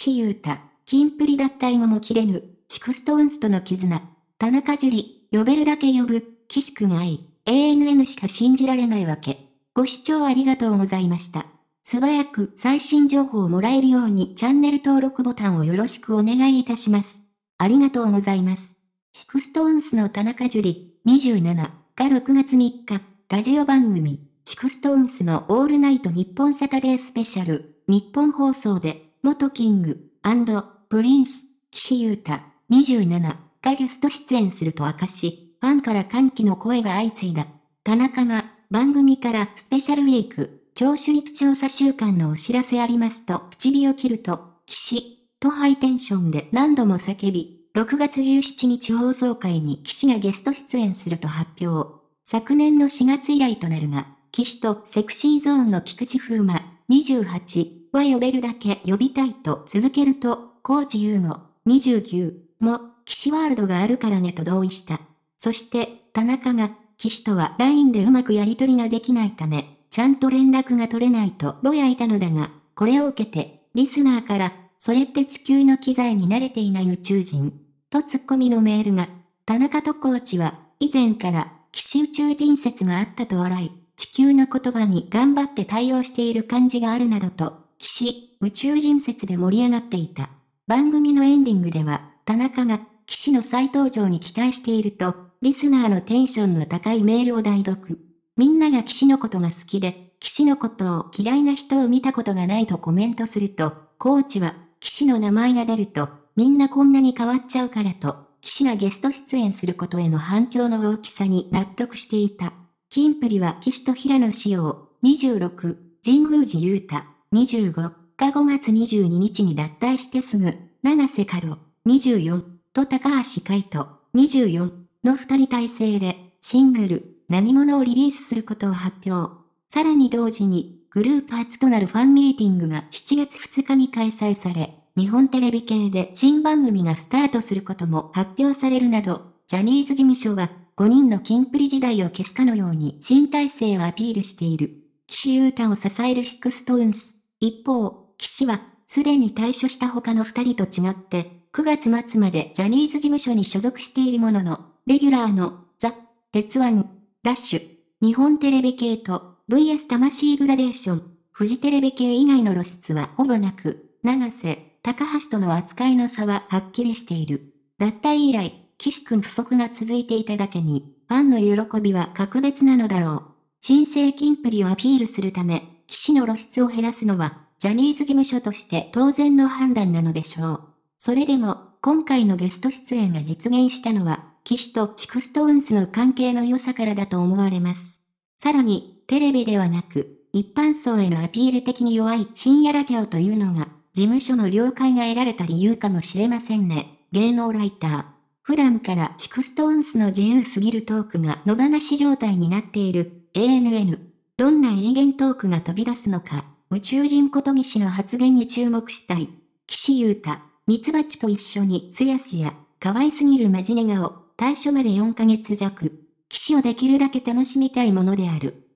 岸優太、キンプリ脱退後も切れぬ、シクストーンズとの絆、田中樹呼べるだけ呼ぶ、岸くん愛、ANN しか信じられないわけ。ご視聴ありがとうございました。素早く最新情報をもらえるようにチャンネル登録ボタンをよろしくお願いいたします。ありがとうございます。シクストーンスの田中樹27が6月3日、ラジオ番組、シクストーンスのオールナイト日本サタデースペシャル、日本放送で元キングプリンス、岸優太、27がゲスト出演すると明かし、ファンから歓喜の声が相次いだ。田中が番組からスペシャルウィーク、聴取率調査週間のお知らせありますと、口火を切ると、岸、とハイテンションで何度も叫び、6月17日放送会に岸がゲスト出演すると発表。昨年の4月以来となるが、岸とセクシーゾーンの菊池風磨、28は呼べるだけ呼びたいと続けると、コーチユーゴ、29も、騎士ワールドがあるからねと同意した。そして、田中が、騎士とは LINE でうまくやりとりができないため、ちゃんと連絡が取れないとぼやいたのだが、これを受けて、リスナーから、それって地球の機材に慣れていない宇宙人、とツッコミのメールが、田中とコーチは、以前から、騎士宇宙人説があったと笑い、地球の言葉に頑張って対応している感じがあるなどと、騎士、宇宙人説で盛り上がっていた。番組のエンディングでは、田中が、騎士の再登場に期待していると、リスナーのテンションの高いメールを代読。みんなが騎士のことが好きで、騎士のことを嫌いな人を見たことがないとコメントすると、コーチは、騎士の名前が出ると、みんなこんなに変わっちゃうからと、騎士がゲスト出演することへの反響の大きさに納得していた。キンプリは騎士と平野志耀、26、神宮寺雄太。25日5月22日に脱退してすぐ、長瀬角、24と高橋海人、24の二人体制で、シングル、何者をリリースすることを発表。さらに同時に、グループ初となるファンミーティングが7月2日に開催され、日本テレビ系で新番組がスタートすることも発表されるなど、ジャニーズ事務所は5人のキンプリ時代を消すかのように新体制をアピールしている。岸優太を支えるシックストーンス。一方、岸は、すでに退所した他の二人と違って、9月末までジャニーズ事務所に所属しているものの、レギュラーの、ザ・鉄腕、ダッシュ、日本テレビ系と、VS 魂グラデーション、フジテレビ系以外の露出はほぼなく、長瀬、高橋との扱いの差ははっきりしている。脱退以来、岸くん不足が続いていただけに、ファンの喜びは格別なのだろう。新生金プリをアピールするため、騎士の露出を減らすのは、ジャニーズ事務所として当然の判断なのでしょう。それでも、今回のゲスト出演が実現したのは、騎士とシクストーンスの関係の良さからだと思われます。さらに、テレビではなく、一般層へのアピール的に弱い深夜ラジオというのが、事務所の了解が得られた理由かもしれませんね。芸能ライター。普段からシクストーンスの自由すぎるトークが野放し状態になっている ANN。どんな異次元トークが飛び出すのか、宇宙人ことぎの発言に注目したい。岸優太、ミツバチと一緒にすやすや、可愛すぎるマジネ顔、対処まで4ヶ月弱。騎士をできるだけ楽しみたいものである。